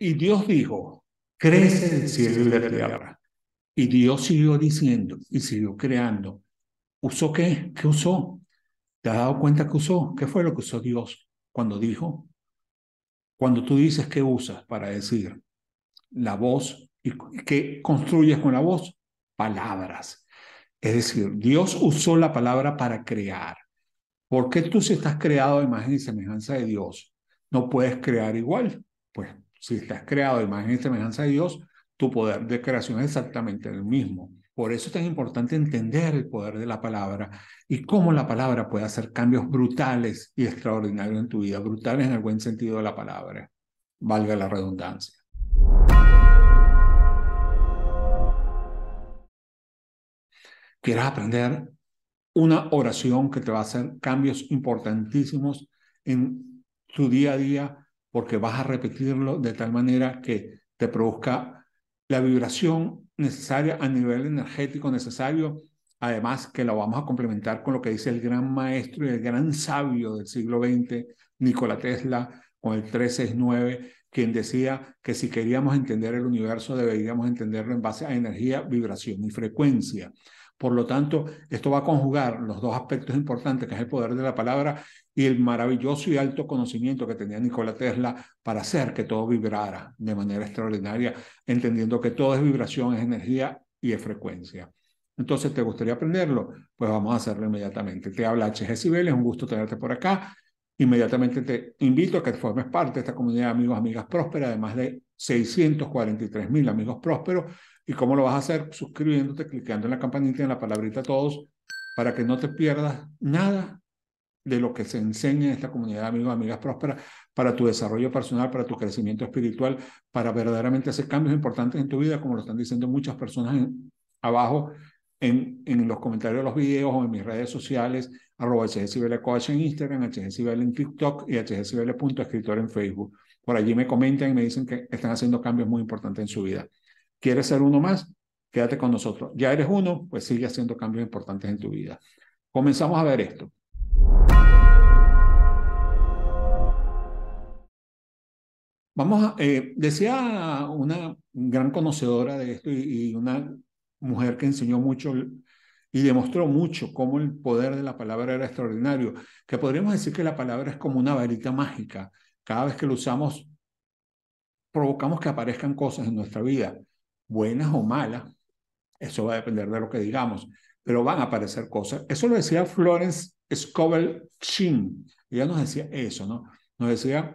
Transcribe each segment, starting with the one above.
Y Dios dijo, crece el cielo y la tierra. Y Dios siguió diciendo y siguió creando. ¿Usó qué? ¿Qué usó? ¿Te has dado cuenta que usó? ¿Qué fue lo que usó Dios cuando dijo? Cuando tú dices qué usas para decir la voz y qué construyes con la voz, palabras. Es decir, Dios usó la palabra para crear. ¿Por qué tú si estás creado a imagen y semejanza de Dios no puedes crear igual? Pues si estás creado de imagen y semejanza de Dios, tu poder de creación es exactamente el mismo. Por eso es tan importante entender el poder de la palabra y cómo la palabra puede hacer cambios brutales y extraordinarios en tu vida, brutales en el buen sentido de la palabra, valga la redundancia. Quieres aprender una oración que te va a hacer cambios importantísimos en tu día a día, porque vas a repetirlo de tal manera que te produzca la vibración necesaria a nivel energético necesario, además que lo vamos a complementar con lo que dice el gran maestro y el gran sabio del siglo XX, Nikola Tesla, con el 369, quien decía que si queríamos entender el universo deberíamos entenderlo en base a energía, vibración y frecuencia. Por lo tanto, esto va a conjugar los dos aspectos importantes, que es el poder de la palabra y el maravilloso y alto conocimiento que tenía Nikola Tesla para hacer que todo vibrara de manera extraordinaria, entendiendo que todo es vibración, es energía y es frecuencia. Entonces, ¿te gustaría aprenderlo? Pues vamos a hacerlo inmediatamente. Te habla HG Sibel, es un gusto tenerte por acá. Inmediatamente te invito a que formes parte de esta comunidad de amigos, amigas prósperas, además de 643 mil amigos prósperos. ¿Y cómo lo vas a hacer? Suscribiéndote, clicando en la campanita, en la palabrita todos, para que no te pierdas nada de lo que se enseña en esta comunidad de amigos, amigas prósperas, para tu desarrollo personal, para tu crecimiento espiritual, para verdaderamente hacer cambios importantes en tu vida, como lo están diciendo muchas personas en, abajo en, los comentarios de los videos o en mis redes sociales, arroba en Instagram, hgcbl en TikTok y hgcbl.escritor en Facebook. Por allí me comentan y me dicen que están haciendo cambios muy importantes en su vida. ¿Quieres ser uno más? Quédate con nosotros. ¿Ya eres uno? Pues sigue haciendo cambios importantes en tu vida. Comenzamos a ver esto. Vamos a, eh, decía una gran conocedora de esto y una mujer que enseñó mucho y demostró mucho cómo el poder de la palabra era extraordinario, que podríamos decir que la palabra es como una varita mágica. Cada vez que lo usamos, provocamos que aparezcan cosas en nuestra vida, buenas o malas. Eso va a depender de lo que digamos, pero van a aparecer cosas. Eso lo decía Florence Scovel Chin. Ella nos decía eso, ¿no? Nos decía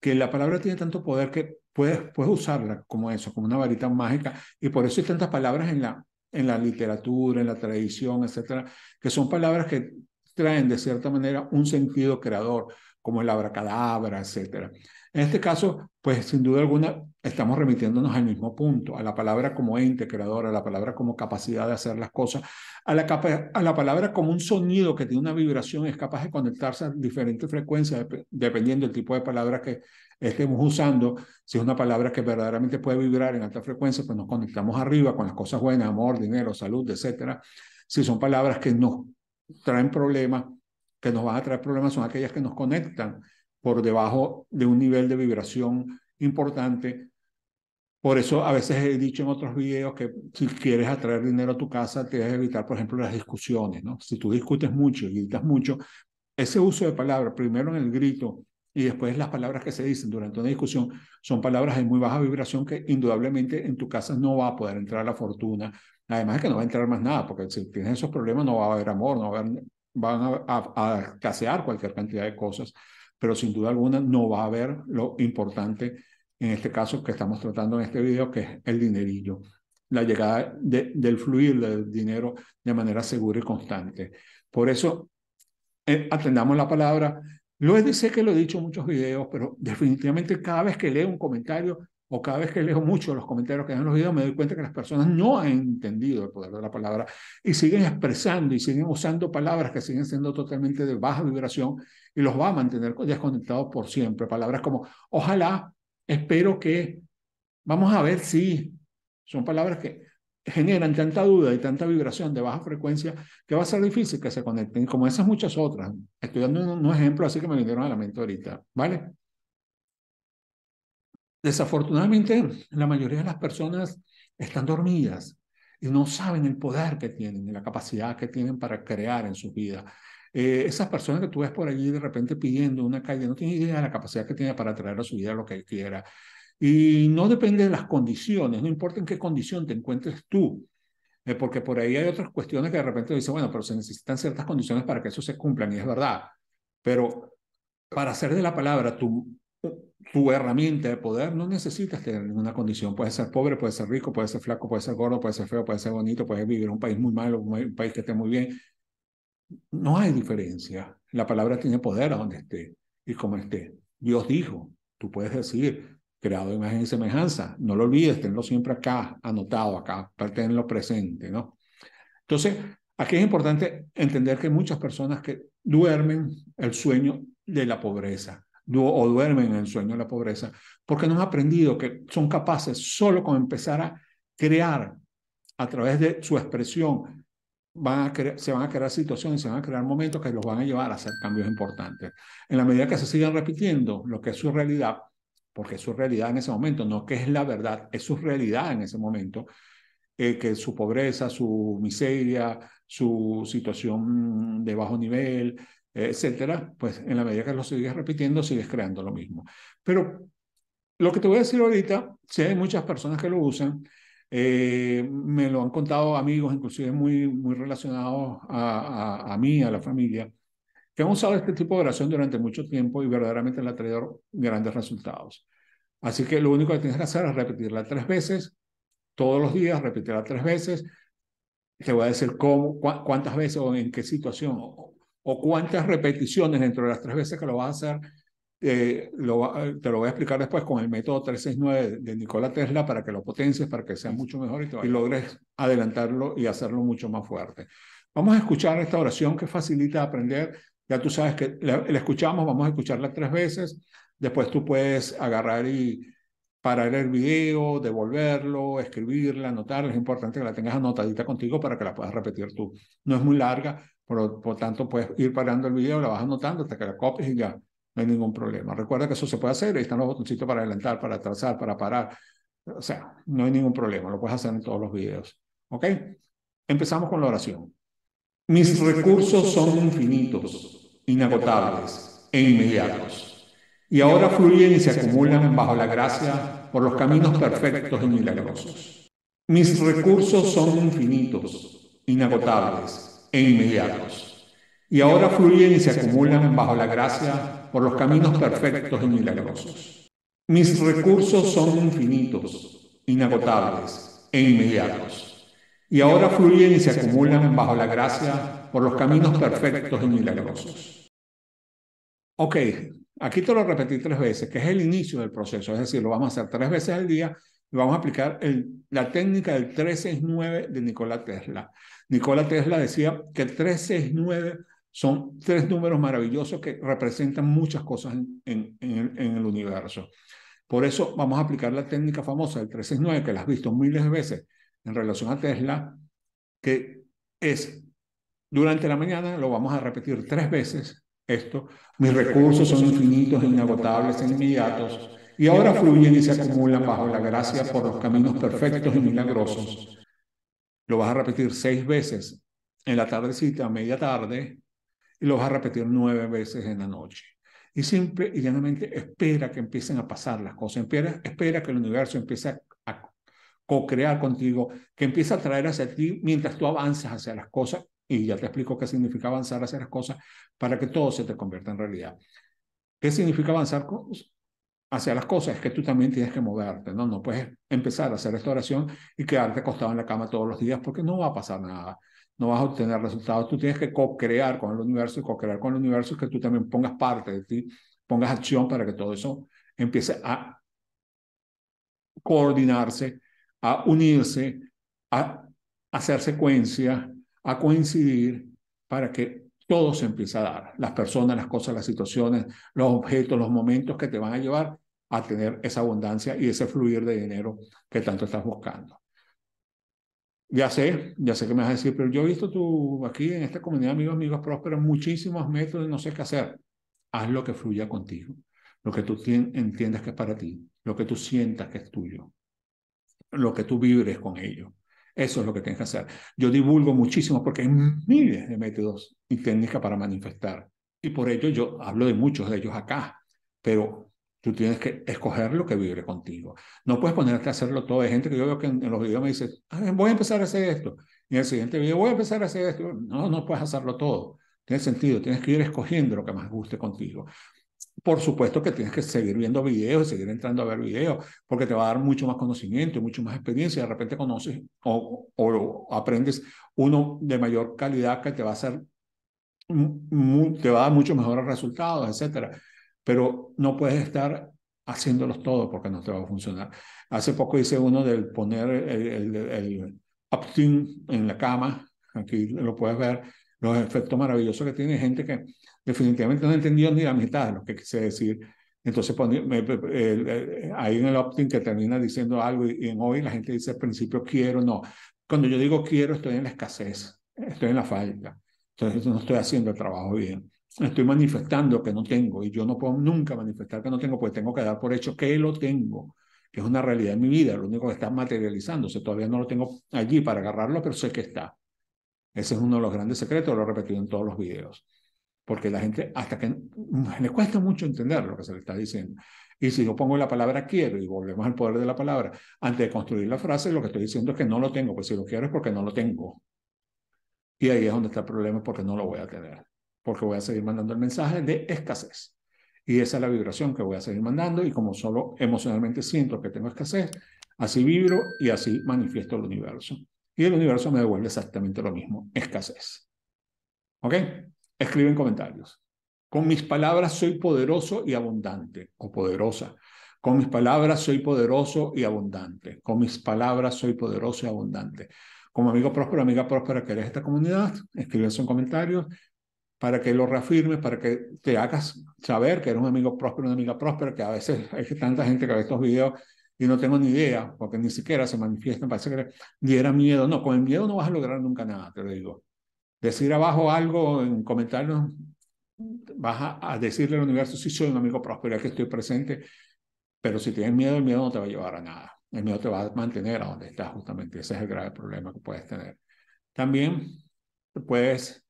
que la palabra tiene tanto poder que Puedes, usarla como eso, como una varita mágica. Y por eso hay tantas palabras en la, en la literatura, en la tradición, etcétera, que son palabras que traen de cierta manera un sentido creador, como el abracadabra, etcétera. En este caso, pues sin duda alguna estamos remitiéndonos al mismo punto, a la palabra como ente creador, a la palabra como capacidad de hacer las cosas, a la, a la palabra como un sonido que tiene una vibración, es capaz de conectarse a diferentes frecuencias dependiendo del tipo de palabra que, estemos usando, si es una palabra que verdaderamente puede vibrar en alta frecuencia, pues nos conectamos arriba con las cosas buenas, amor, dinero, salud, etcétera. Si son palabras que nos traen problemas, que nos van a traer problemas, son aquellas que nos conectan por debajo de un nivel de vibración importante. Por eso a veces he dicho en otros videos que si quieres atraer dinero a tu casa, te debes evitar, por ejemplo, las discusiones, ¿no? Si tú discutes mucho y gritas mucho, ese uso de palabras, primero en el grito y después las palabras que se dicen durante una discusión son palabras de muy baja vibración que indudablemente en tu casa no va a poder entrar la fortuna. Además es que no va a entrar más nada, porque si tienes esos problemas no va a haber amor, no van a, casear cualquier cantidad de cosas, pero sin duda alguna no va a haber lo importante en este caso que estamos tratando en este video, que es el dinerillo, la llegada del fluir del dinero de manera segura y constante. Por eso, eh, atendamos la palabra, lo dice que lo he dicho en muchos videos, pero definitivamente cada vez que leo un comentario o cada vez que leo mucho los comentarios que dan los videos, me doy cuenta que las personas no han entendido el poder de la palabra y siguen expresando y siguen usando palabras que siguen siendo totalmente de baja vibración y los va a mantener desconectados por siempre. Palabras como, ojalá, espero que, vamos a ver si, son palabras que generan tanta duda y tanta vibración de baja frecuencia que va a ser difícil que se conecten, como esas muchas otras. Estoy dando un ejemplo así que me vinieron a la mente ahorita, ¿vale? Desafortunadamente, la mayoría de las personas están dormidas y no saben el poder que tienen la capacidad que tienen para crear en su vida. Eh, esas personas que tú ves por allí de repente pidiendo una calle no tienen idea de la capacidad que tiene para traer a su vida lo que quiera. Y no depende de las condiciones, no importa en qué condición te encuentres tú, eh, porque por ahí hay otras cuestiones que de repente dicen, bueno, pero se necesitan ciertas condiciones para que eso se cumplan, y es verdad. Pero para hacer de la palabra tu, tu herramienta de poder, no necesitas tener ninguna condición. Puedes ser pobre, puedes ser rico, puedes ser flaco, puedes ser gordo, puedes ser feo, puedes ser bonito, puedes vivir en un país muy malo, un país que esté muy bien. No hay diferencia. La palabra tiene poder a donde esté y como esté. Dios dijo, tú puedes decir, creado imagen y semejanza. No lo olvides, tenlo siempre acá, anotado acá, tenerlo presente, ¿no? Entonces, aquí es importante entender que muchas personas que duermen el sueño de la pobreza o duermen el sueño de la pobreza, porque no han aprendido que son capaces solo con empezar a crear a través de su expresión, se van a crear situaciones, se van a crear momentos que los van a llevar a hacer cambios importantes. En la medida que se sigan repitiendo lo que es su realidad, porque es su realidad en ese momento, no que es la verdad, es su realidad en ese momento, eh, que su pobreza, su miseria, su situación de bajo nivel, etcétera, pues en la medida que lo sigues repitiendo, sigues creando lo mismo. Pero lo que te voy a decir ahorita, si hay muchas personas que lo usan, eh, me lo han contado amigos, inclusive muy, muy relacionados a, a mí, a la familia, que han usado este tipo de oración durante mucho tiempo y verdaderamente le ha traído grandes resultados. Así que lo único que tienes que hacer es repetirla tres veces, todos los días, repetirla tres veces. Te voy a decir cómo, cuántas veces o en qué situación o, cuántas repeticiones dentro de las tres veces que lo vas a hacer. Eh, te lo voy a explicar después con el método 369 de, de Nikola Tesla para que lo potencies, para que sea mucho mejor y logres adelantarlo y hacerlo mucho más fuerte. Vamos a escuchar esta oración que facilita aprender ya tú sabes que la, escuchamos, vamos a escucharla tres veces. Después tú puedes agarrar y parar el video, devolverlo, escribirla, anotarla. Es importante que la tengas anotadita contigo para que la puedas repetir tú. No es muy larga, por, lo tanto puedes ir parando el video, la vas anotando hasta que la copies y ya. No hay ningún problema. Recuerda que eso se puede hacer. Ahí están los botoncitos para adelantar, para atrasar, para parar. O sea, no hay ningún problema. Lo puedes hacer en todos los videos. ¿Ok? Empezamos con la oración. Mis, recursos, son infinitos inagotables e inmediatos, y ahora fluyen y se acumulan bajo la gracia por los caminos perfectos y milagrosos. Mis recursos son infinitos, inagotables e inmediatos, y ahora fluyen y se acumulan bajo la gracia por los caminos perfectos y milagrosos. Mis recursos son infinitos, inagotables e inmediatos, y ahora fluyen y se acumulan bajo la gracia por los caminos perfectos y milagrosos. Ok, aquí te lo repetí tres veces, que es el inicio del proceso, es decir, lo vamos a hacer tres veces al día y vamos a aplicar el, la técnica del 369 de Nikola Tesla. Nikola Tesla decía que 369 son tres números maravillosos que representan muchas cosas en, en, el, en el universo. Por eso vamos a aplicar la técnica famosa del 369, que la has visto miles de veces en relación a Tesla, que es durante la mañana, lo vamos a repetir tres veces esto, mis recursos son infinitos, inagotables e inmediatos, y ahora fluyen y se acumulan bajo la gracia por los caminos perfectos y milagrosos. Lo vas a repetir seis veces en la tardecita, a media tarde, y lo vas a repetir nueve veces en la noche. Y siempre y llanamente espera que empiecen a pasar las cosas, espera, espera que el universo empiece a, a co-crear contigo, que empiece a traer hacia ti mientras tú avanzas hacia las cosas y ya te explico qué significa avanzar hacia las cosas para que todo se te convierta en realidad. ¿Qué significa avanzar pues, hacia las cosas? Es que tú también tienes que moverte, ¿no? No puedes empezar a hacer esta oración y quedarte acostado en la cama todos los días porque no va a pasar nada no vas a obtener resultados. Tú tienes que co-crear con el universo y co-crear con el universo que tú también pongas parte de ti, pongas acción para que todo eso empiece a coordinarse, a unirse, a hacer secuencia a coincidir para que todo se empiece a dar. Las personas, las cosas, las situaciones, los objetos, los momentos que te van a llevar a tener esa abundancia y ese fluir de dinero que tanto estás buscando. Ya sé, ya sé que me vas a decir, pero yo he visto tú aquí en esta comunidad, amigos, amigos prósperos, muchísimos métodos y no sé qué hacer. Haz lo que fluya contigo, lo que tú entiendas que es para ti, lo que tú sientas que es tuyo, lo que tú vibres con ello. Eso es lo que tienes que hacer. Yo divulgo muchísimo porque hay miles de métodos y técnicas para manifestar. Y por ello yo hablo de muchos de ellos acá, pero tú tienes que escoger lo que vibre contigo. No puedes ponerte a hacerlo todo. Hay gente que yo veo que en, los videos me dice, voy a empezar a hacer esto. Y en el siguiente video voy a empezar a hacer esto. No, no puedes hacerlo todo. Tiene sentido, tienes que ir escogiendo lo que más guste contigo por supuesto que tienes que seguir viendo videos, seguir entrando a ver videos, porque te va a dar mucho más conocimiento, mucho más experiencia. De repente conoces o, aprendes uno de mayor calidad que te va a ser te va a dar mucho mejores resultados, etcétera. Pero no puedes estar haciéndolos todos porque no te va a funcionar. Hace poco hice uno del poner el, el, en la cama, aquí lo puedes ver, los efectos maravillosos que tiene gente que definitivamente no entendió ni la mitad de lo que quise decir. Entonces pues, ahí en el opt-in que termina diciendo algo y, en hoy la gente dice al principio quiero, no. Cuando yo digo quiero estoy en la escasez, estoy en la falta. Entonces no estoy haciendo el trabajo bien. Estoy manifestando que no tengo y yo no puedo nunca manifestar que no tengo, pues tengo que dar por hecho que lo tengo, que es una realidad en mi vida, lo único que está materializándose. Todavía no lo tengo allí para agarrarlo, pero sé que está. Ese es uno de los grandes secretos, lo he repetido en todos los videos porque la gente, hasta que le cuesta mucho entender lo que se le está diciendo. Y si yo pongo la palabra quiero y volvemos al poder de la palabra, antes de construir la frase, lo que estoy diciendo es que no lo tengo, pues si lo quiero es porque no lo tengo. Y ahí es donde está el problema, porque no lo voy a tener, porque voy a seguir mandando el mensaje de escasez. Y esa es la vibración que voy a seguir mandando y como solo emocionalmente siento que tengo escasez, así vibro y así manifiesto el universo. Y el universo me devuelve exactamente lo mismo, escasez. ¿Ok? Escriben comentarios. Con mis palabras soy poderoso y abundante o poderosa. Con mis palabras soy poderoso y abundante. Con mis palabras soy poderoso y abundante. Como amigo próspero, amiga próspera que eres esta comunidad, escriben en comentarios para que lo reafirmes, para que te hagas saber que eres un amigo próspero, una amiga próspera, que a veces hay tanta gente que ve estos videos y no tengo ni idea, porque ni siquiera se manifiestan, parece que diera miedo. No, con el miedo no vas a lograr nunca nada, te lo digo decir abajo algo en comentarios, vas a, decirle al universo, sí, soy un amigo próspero, que estoy presente, pero si tienes miedo, el miedo no te va a llevar a nada. El miedo te va a mantener a donde estás justamente. Ese es el grave problema que puedes tener. También puedes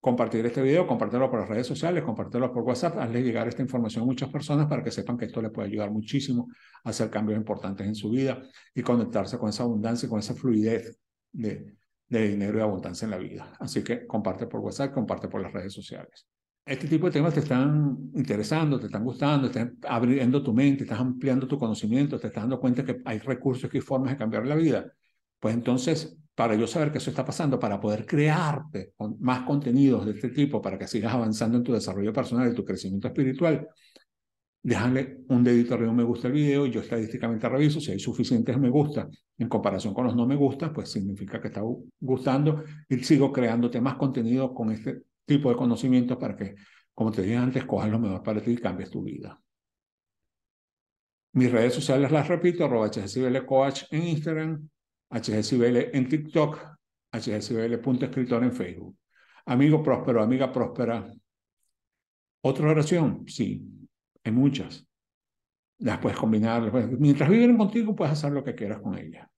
compartir este video, compartirlo por las redes sociales, compartirlo por WhatsApp, hazle llegar esta información a muchas personas para que sepan que esto les puede ayudar muchísimo a hacer cambios importantes en su vida y conectarse con esa abundancia, y con esa fluidez de, de dinero y abundancia en la vida. Así que comparte por WhatsApp, comparte por las redes sociales. Este tipo de temas te están interesando, te están gustando, estás están abriendo tu mente, estás ampliando tu conocimiento, te estás dando cuenta que hay recursos, y hay formas de cambiar la vida. Pues entonces, para yo saber que eso está pasando, para poder crearte más contenidos de este tipo, para que sigas avanzando en tu desarrollo personal y tu crecimiento espiritual, Déjale un dedito arriba, me gusta el video. Yo estadísticamente reviso si hay suficientes me gusta en comparación con los no me gusta, pues significa que está gustando y sigo creándote más contenido con este tipo de conocimiento para que, como te dije antes, cojas lo mejor para ti y cambies tu vida. Mis redes sociales las repito, arroba en Instagram, hsbl en TikTok, hsbl.escritor en Facebook. Amigo próspero, amiga próspera. ¿Otra oración? Sí. Hay muchas. Las puedes combinar. Mientras viven contigo, puedes hacer lo que quieras con ellas.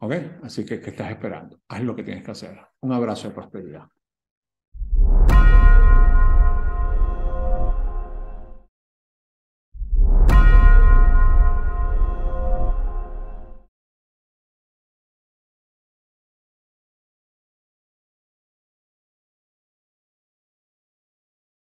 ¿Ok? Así que, ¿qué estás esperando? Haz lo que tienes que hacer. Un abrazo de prosperidad.